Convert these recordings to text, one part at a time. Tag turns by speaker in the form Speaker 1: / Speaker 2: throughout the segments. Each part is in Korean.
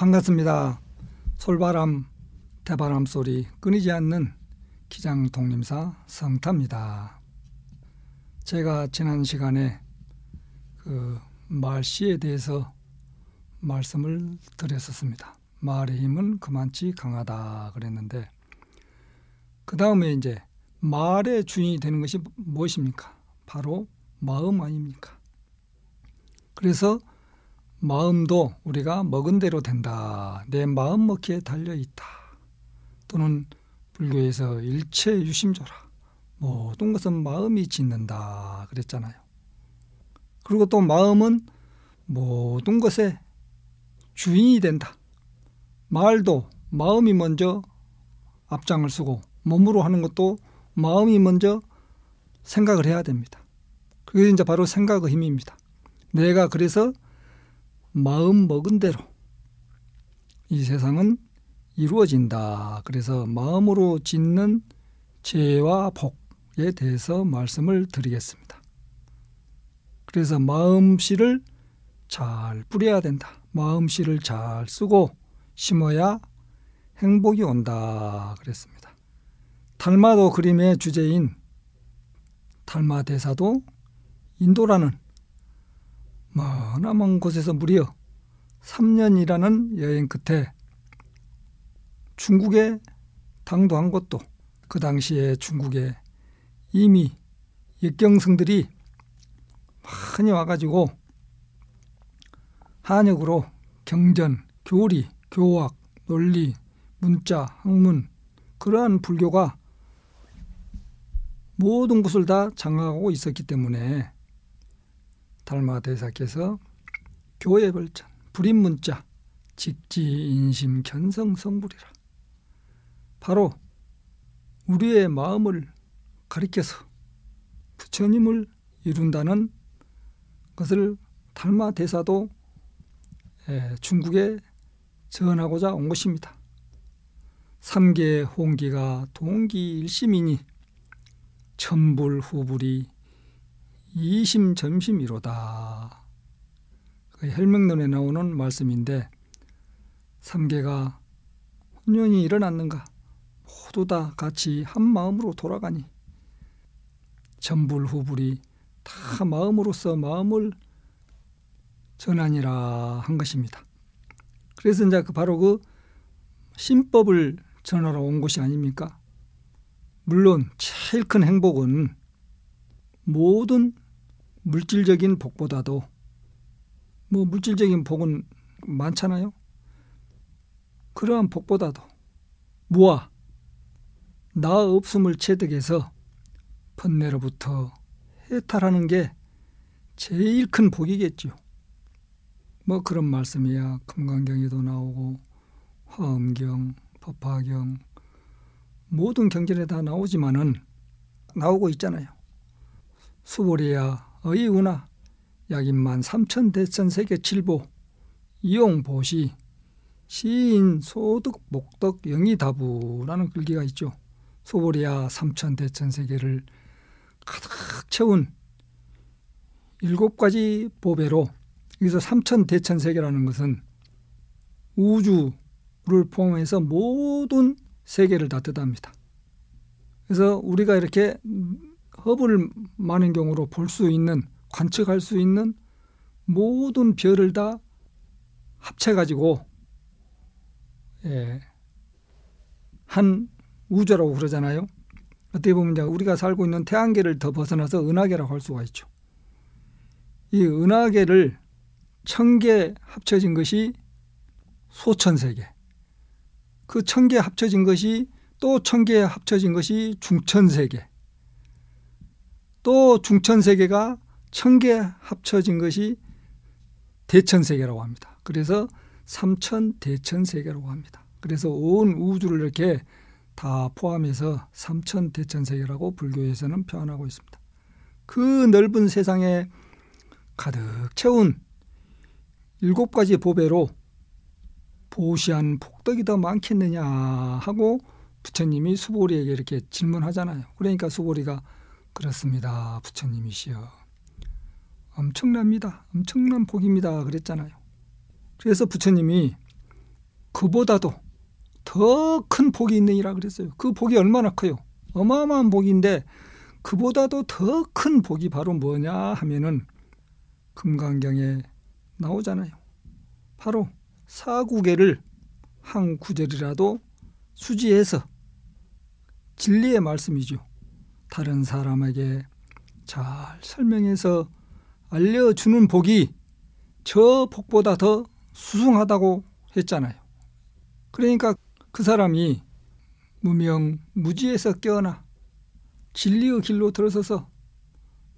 Speaker 1: 반갑습니다. 솔바람, 대바람 소리 끊이지 않는 기장 독립사 성타입니다. 제가 지난 시간에 그 말씨에 대해서 말씀을 드렸었습니다. 말의 힘은 그만치 강하다 그랬는데 그 다음에 이제 말의 주인이 되는 것이 무엇입니까? 바로 마음 아닙니까? 그래서 마음도 우리가 먹은 대로 된다. 내 마음 먹기에 달려 있다. 또는 불교에서 일체 유심조라. 모든 것은 마음이 짓는다. 그랬잖아요. 그리고 또 마음은 모든 것의 주인이 된다. 말도 마음이 먼저 앞장을 쓰고 몸으로 하는 것도 마음이 먼저 생각을 해야 됩니다. 그게 이제 바로 생각의 힘입니다. 내가 그래서 마음 먹은 대로 이 세상은 이루어진다. 그래서 마음으로 짓는 죄와 복에 대해서 말씀을 드리겠습니다. 그래서 마음씨를 잘 뿌려야 된다. 마음씨를 잘 쓰고 심어야 행복이 온다. 그랬습니다. 달마도 그림의 주제인 달마 대사도 인도라는 머나먼 곳에서 무려 3년이라는 여행 끝에 중국에 당도한 것도 그 당시에 중국에 이미 역경승들이 많이 와가지고 한역으로 경전, 교리, 교학, 논리, 문자, 학문 그러한 불교가 모든 곳을다 장악하고 있었기 때문에 달마 대사께서 교회 벌전 불임 문자 직지 인심 견성 성불이라 바로 우리의 마음을 가리켜서 부처님을 이룬다는 것을 달마 대사도 중국에 전하고자 온 것입니다. 삼계 홍기가 동기 일심이니 천불 후불이 이심 점심이로다. 그 헬명론에 나오는 말씀인데 삼계가 혼연히 일어났는가 모두 다 같이 한 마음으로 돌아가니 전불후불이 다 마음으로서 마음을 전하니라 한 것입니다. 그래서 이제 그 바로 그 신법을 전하러 온 것이 아닙니까? 물론 제일 큰 행복은 모든 물질적인 복보다도 뭐 물질적인 복은 많잖아요. 그러한 복보다도 무아 나 없음을 체득해서 번뇌로부터 해탈하는 게 제일 큰 복이겠죠. 뭐 그런 말씀이야 금강경에도 나오고 화엄경, 법화경 모든 경전에 다 나오지만은 나오고 있잖아요. 수보리야 의운나 약인만 삼천 대천 세계 칠보, 이용보시, 시인 소득 목덕 영이다부라는 글귀가 있죠. 소보리아 삼천 대천 세계를 가득 채운 일곱 가지 보배로 여기서 삼천 대천 세계라는 것은 우주를 포함해서 모든 세계를 다 뜻합니다. 그래서 우리가 이렇게 허블 만행 경우로 볼 수 있는 관측할 수 있는 모든 별을 다 합쳐 가지고 예, 한 우주라고 그러잖아요. 어떻게 보면 이제 우리가 살고 있는 태양계를 더 벗어나서 은하계라고 할 수가 있죠. 이 은하계를 천 개 합쳐진 것이 소천세계. 그 천 개 합쳐진 것이 또 천 개 합쳐진 것이 중천세계. 또 중천세계가 천 개 합쳐진 것이 대천세계라고 합니다. 그래서 삼천 대천세계라고 합니다. 그래서 온 우주를 이렇게 다 포함해서 삼천 대천세계라고 불교에서는 표현하고 있습니다. 그 넓은 세상에 가득 채운 일곱 가지 보배로 보시한 복덕이 더 많겠느냐 하고 부처님이 수보리에게 이렇게 질문하잖아요. 그러니까 수보리가 그렇습니다. 부처님이시여. 엄청납니다. 엄청난 복입니다. 그랬잖아요. 그래서 부처님이 그보다도 더 큰 복이 있느니라 그랬어요. 그 복이 얼마나 커요? 어마어마한 복인데 그보다도 더 큰 복이 바로 뭐냐 하면은 금강경에 나오잖아요. 바로 사구계를 한 구절이라도 수지해서 진리의 말씀이죠. 다른 사람에게 잘 설명해서 알려주는 복이 저 복보다 더 수승하다고 했잖아요. 그러니까 그 사람이 무명 무지에서 깨어나 진리의 길로 들어서서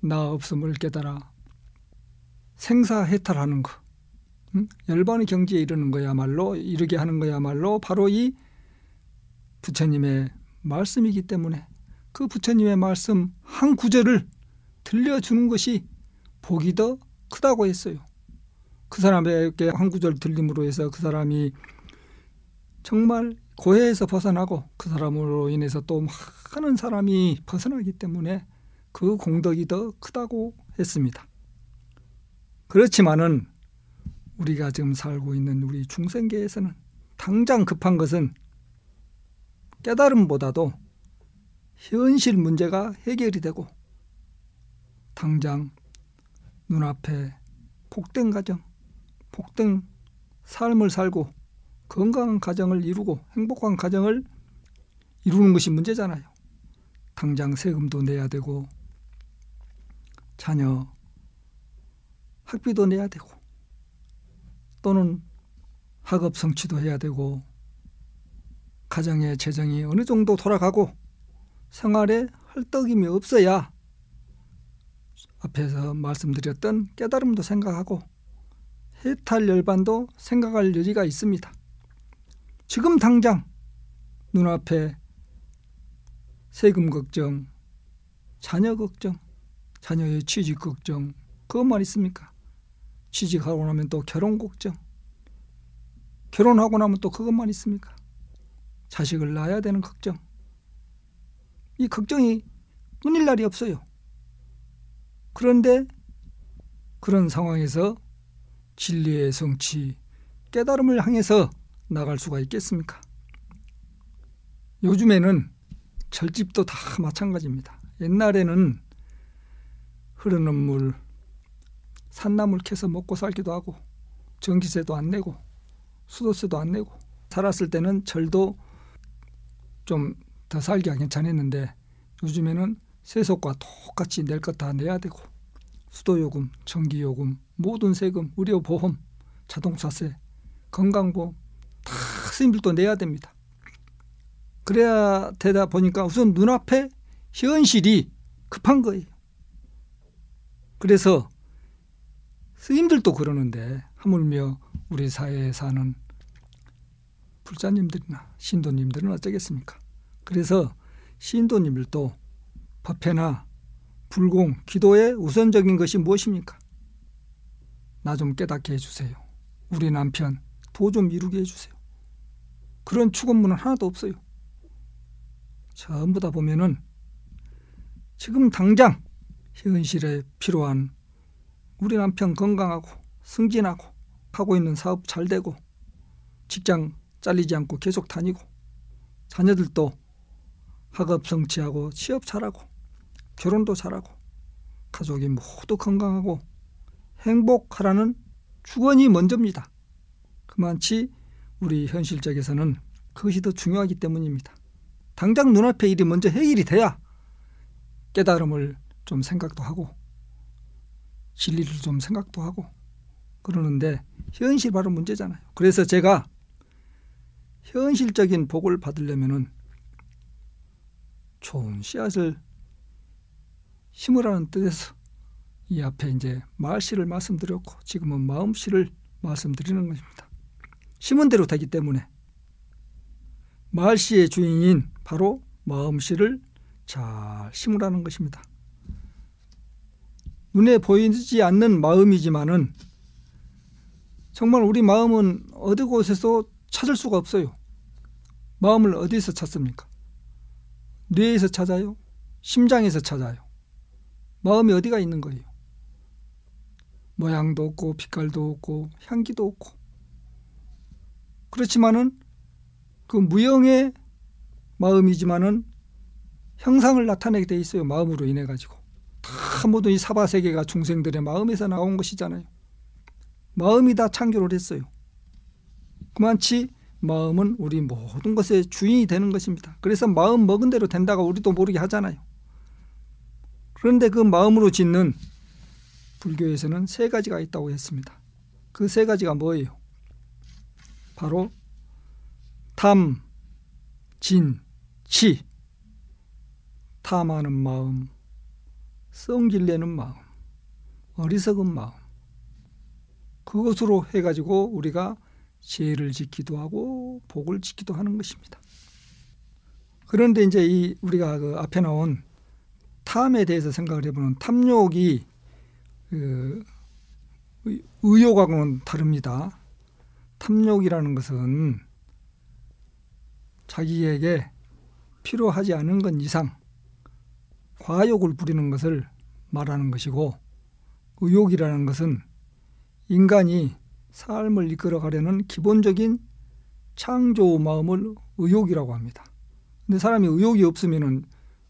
Speaker 1: 나 없음을 깨달아 생사해탈하는 것, 응? 열반의 경지에 이르는 거야말로 이르게 하는 거야말로 바로 이 부처님의 말씀이기 때문에 그 부처님의 말씀 한 구절을 들려주는 것이 복이 더 크다고 했어요. 그 사람에게 한 구절 들림으로 해서 그 사람이 정말 고해에서 벗어나고 그 사람으로 인해서 또 많은 사람이 벗어나기 때문에 그 공덕이 더 크다고 했습니다. 그렇지만은 우리가 지금 살고 있는 우리 중생계에서는 당장 급한 것은 깨달음보다도 현실 문제가 해결이 되고 당장 눈앞에 복된 가정, 복된 삶을 살고 건강한 가정을 이루고 행복한 가정을 이루는 것이 문제잖아요. 당장 세금도 내야 되고 자녀 학비도 내야 되고 또는 학업 성취도 해야 되고 가정의 재정이 어느 정도 돌아가고 생활에 헐떡임이 없어야 앞에서 말씀드렸던 깨달음도 생각하고 해탈 열반도 생각할 여지가 있습니다. 지금 당장 눈앞에 세금 걱정, 자녀 걱정, 자녀의 취직 걱정, 그것만 있습니까? 취직하고 나면 또 결혼 걱정, 결혼하고 나면 또 그것만 있습니까? 자식을 낳아야 되는 걱정, 이 걱정이 끊일 날이 없어요. 그런데 그런 상황에서 진리의 성취, 깨달음을 향해서 나갈 수가 있겠습니까? 요즘에는 절집도 다 마찬가지입니다. 옛날에는 흐르는 물, 산나물 캐서 먹고 살기도 하고 전기세도 안 내고 수도세도 안 내고 살았을 때는 절도 좀다 살기가 괜찮았는데 요즘에는 세속과 똑같이 낼 것 다 내야 되고 수도요금, 전기요금, 모든 세금, 의료보험, 자동차세, 건강보험 다 스님들도 내야 됩니다. 그래야 되다 보니까 우선 눈앞에 현실이 급한 거예요. 그래서 스님들도 그러는데 하물며 우리 사회에 사는 불자님들이나 신도님들은 어쩌겠습니까? 그래서 신도님들도 법회나 불공, 기도의 우선적인 것이 무엇입니까? 나 좀 깨닫게 해주세요. 우리 남편 도 좀 이루게 해주세요. 그런 축원문은 하나도 없어요. 전부 다 보면은 지금 당장 현실에 필요한 우리 남편 건강하고 승진하고 하고 있는 사업 잘 되고 직장 잘리지 않고 계속 다니고 자녀들도 학업 성취하고 취업 잘하고 결혼도 잘하고 가족이 모두 건강하고 행복하라는 주원이 먼저입니다. 그만치 우리 현실적에서는 그것이 더 중요하기 때문입니다. 당장 눈앞에 일이 먼저 해결이 돼야 깨달음을 좀 생각도 하고 진리를 좀 생각도 하고 그러는데 현실 바로 문제잖아요. 그래서 제가 현실적인 복을 받으려면은 좋은 씨앗을 심으라는 뜻에서 이 앞에 이제 말씨를 말씀드렸고 지금은 마음씨를 말씀드리는 것입니다. 심은 대로 되기 때문에 말씨의 주인인 바로 마음씨를 잘 심으라는 것입니다. 눈에 보이지 않는 마음이지만은 정말 우리 마음은 어디 곳에서 찾을 수가 없어요. 마음을 어디서 찾습니까? 뇌에서 찾아요? 심장에서 찾아요. 마음이 어디가 있는 거예요? 모양도 없고 빛깔도 없고 향기도 없고 그렇지만은 그 무형의 마음이지만은 형상을 나타내게 돼 있어요. 마음으로 인해 가지고 다 모든 이 사바 세계가 중생들의 마음에서 나온 것이잖아요. 마음이 다 창조를 했어요. 그만치 마음은 우리 모든 것의 주인이 되는 것입니다. 그래서 마음 먹은 대로 된다고 우리도 모르게 하잖아요. 그런데 그 마음으로 짓는 불교에서는 세 가지가 있다고 했습니다. 그 세 가지가 뭐예요? 바로 탐, 진, 치. 탐하는 마음, 성질내는 마음, 어리석은 마음. 그것으로 해가지고 우리가 지혜를 지키도 기 하고 복을 지키도 기 하는 것입니다. 그런데 이제 이 우리가 그 앞에 나온 탐에 대해서 생각을 해보면 탐욕이 그 의욕하고는 다릅니다. 탐욕이라는 것은 자기에게 필요하지 않은 것 이상 과욕을 부리는 것을 말하는 것이고 의욕이라는 것은 인간이 삶을 이끌어가려는 기본적인 창조 마음을 의욕이라고 합니다. 근데 사람이 의욕이 없으면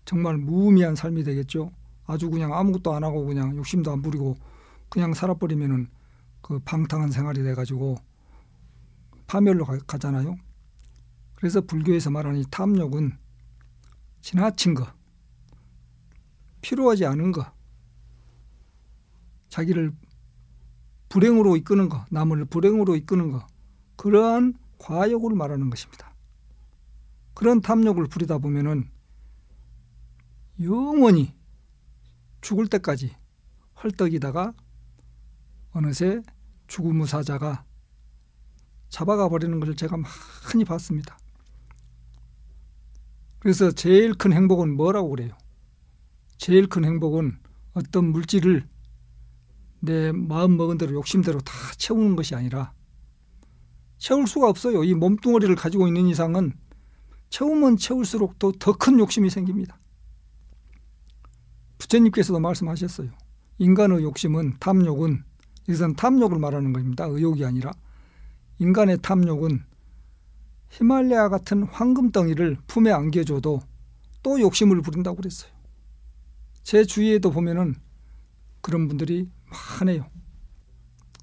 Speaker 1: 정말 무의미한 삶이 되겠죠. 아주 그냥 아무것도 안 하고 그냥 욕심도 안 부리고 그냥 살아버리면은 그 방탕한 생활이 돼가지고 파멸로 가, 잖아요 그래서 불교에서 말하는 이 탐욕은 지나친 거, 필요하지 않은 거, 자기를 불행으로 이끄는 것, 남을 불행으로 이끄는 것, 그러한 과욕을 말하는 것입니다. 그런 탐욕을 부리다 보면은 영원히 죽을 때까지 헐떡이다가 어느새 죽음무사자가 잡아가 버리는 것을 제가 많이 봤습니다. 그래서 제일 큰 행복은 뭐라고 그래요? 제일 큰 행복은 어떤 물질을 내 마음 먹은 대로 욕심대로 다 채우는 것이 아니라 채울 수가 없어요. 이 몸뚱어리를 가지고 있는 이상은 채우면 채울수록 더 큰 욕심이 생깁니다. 부처님께서도 말씀하셨어요. 인간의 욕심은 탐욕은 이것은 탐욕을 말하는 겁니다. 의욕이 아니라 인간의 탐욕은 히말레아 같은 황금 덩이를 품에 안겨줘도 또 욕심을 부린다고 그랬어요. 제 주위에도 보면은 그런 분들이 환해요.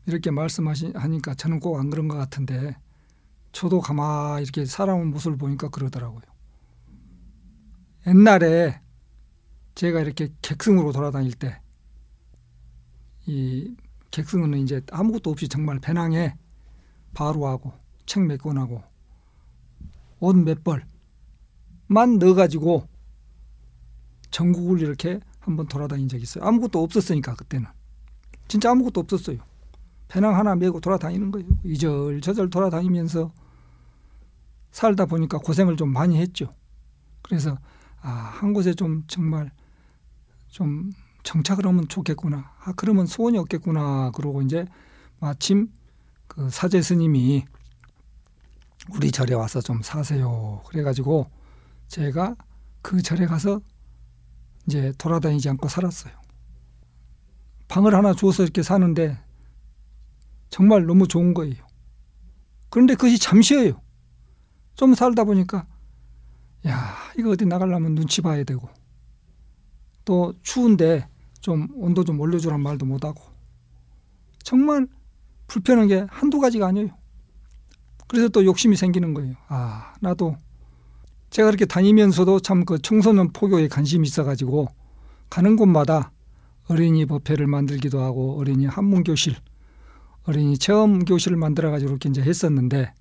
Speaker 1: 이렇게 말씀하시니까 저는 꼭 안 그런 것 같은데 저도 가만히 이렇게 사람온 모습을 보니까 그러더라고요. 옛날에 제가 이렇게 객승으로 돌아다닐 때이 객승은 이제 아무것도 없이 정말 배낭에 바로하고 책 몇 권하고 옷 몇 벌만 넣어가지고 전국을 이렇게 한번 돌아다닌 적이 있어요. 아무것도 없었으니까 그때는. 진짜 아무것도 없었어요. 배낭 하나 메고 돌아다니는 거예요. 이절저절 돌아다니면서 살다 보니까 고생을 좀 많이 했죠. 그래서 아, 한 곳에 좀 정말 좀 정착을 하면 좋겠구나. 아, 그러면 소원이 없겠구나. 그러고 이제 마침 그 사제 스님이 우리 절에 와서 좀 사세요. 그래가지고 제가 그 절에 가서 이제 돌아다니지 않고 살았어요. 방을 하나 줘서 이렇게 사는데 정말 너무 좋은 거예요. 그런데 그것이 잠시예요. 좀 살다 보니까 야 이거 어디 나가려면 눈치 봐야 되고 또 추운데 좀 온도 좀 올려주란 말도 못하고 정말 불편한 게 한두 가지가 아니에요. 그래서 또 욕심이 생기는 거예요. 아 나도 제가 이렇게 다니면서도 참 그 청소년 포교에 관심이 있어가지고 가는 곳마다 어린이 법회를 만들기도 하고 어린이 한문 교실, 어린이 체험 교실을 만들어 가지고 이렇게 이제 했었는데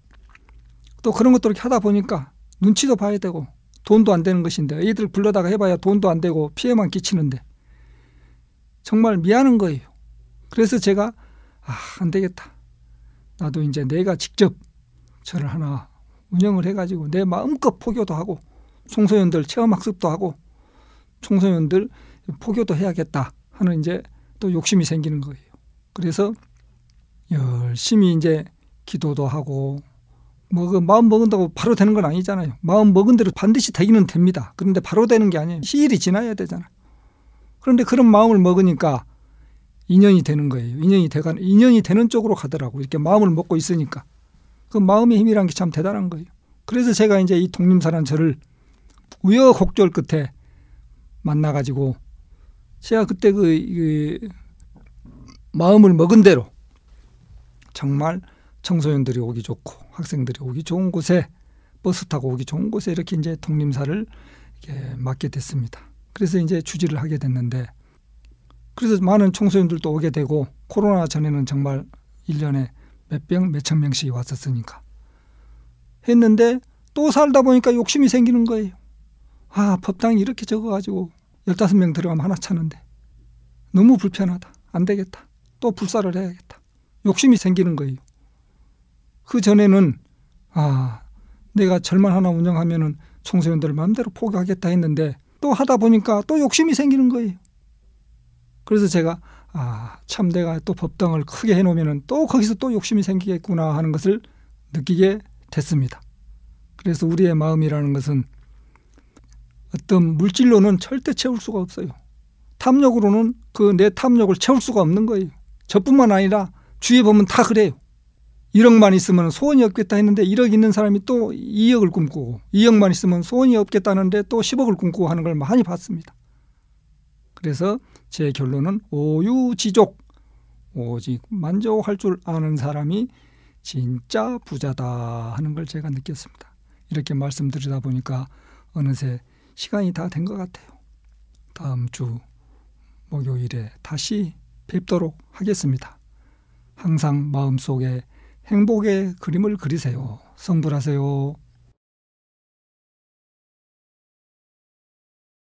Speaker 1: 또 그런 것도 이렇게 하다 보니까 눈치도 봐야 되고 돈도 안 되는 것인데 애들 불러다가 해봐야 돈도 안 되고 피해만 끼치는데 정말 미안한 거예요. 그래서 제가 아, 안 되겠다. 나도 이제 내가 직접 저를 하나 운영을 해가지고 내 마음껏 포교도 하고 청소년들 체험학습도 하고 청소년들 포교도 해야겠다. 하는 이제 또 욕심이 생기는 거예요. 그래서 열심히 이제 기도도 하고 뭐 그 마음 먹은다고 바로 되는 건 아니잖아요. 마음 먹은 대로 반드시 되기는 됩니다. 그런데 바로 되는 게 아니에요. 시일이 지나야 되잖아. 그런데 그런 마음을 먹으니까 인연이 되는 거예요. 인연이 돼가 인연이 되는 쪽으로 가더라고. 이렇게 마음을 먹고 있으니까 그 마음의 힘이란 게 참 대단한 거예요. 그래서 제가 이제 이 독립사란 저를 우여곡절 끝에 만나가지고 제가 그때 그, 그 마음을 먹은 대로 정말 청소년들이 오기 좋고 학생들이 오기 좋은 곳에 버스 타고 오기 좋은 곳에 이렇게 이제 독립사를 이렇게 맡게 됐습니다. 그래서 이제 주지를 하게 됐는데 그래서 많은 청소년들도 오게 되고 코로나 전에는 정말 1년에 몇 병, 몇 천 명씩 왔었으니까 했는데 또 살다 보니까 욕심이 생기는 거예요. 아, 법당이 이렇게 적어가지고 1 5명 들어가면 하나 차는데 너무 불편하다. 안 되겠다. 또 불사를 해야겠다. 욕심이 생기는 거예요. 그 전에는 아 내가 절만 하나 운영하면은 청소년들 마음대로 포기하겠다 했는데 또 하다 보니까 또 욕심이 생기는 거예요. 그래서 제가 아참 내가 또 법당을 크게 해놓으면은 또 거기서 또 욕심이 생기겠구나 하는 것을 느끼게 됐습니다. 그래서 우리의 마음이라는 것은 어떤 물질로는 절대 채울 수가 없어요. 탐욕으로는 그 내 탐욕을 채울 수가 없는 거예요. 저뿐만 아니라 주위에 보면 다 그래요. 1억만 있으면 소원이 없겠다 했는데 1억 있는 사람이 또 2억을 꿈꾸고 2억만 있으면 소원이 없겠다는데 또 10억을 꿈꾸고 하는 걸 많이 봤습니다. 그래서 제 결론은 오유지족 오직 만족할 줄 아는 사람이 진짜 부자다 하는 걸 제가 느꼈습니다. 이렇게 말씀드리다 보니까 어느새 시간이 다 된 것 같아요. 다음 주 목요일에 다시 뵙도록 하겠습니다. 항상 마음속에 행복의 그림을 그리세요. 성불하세요.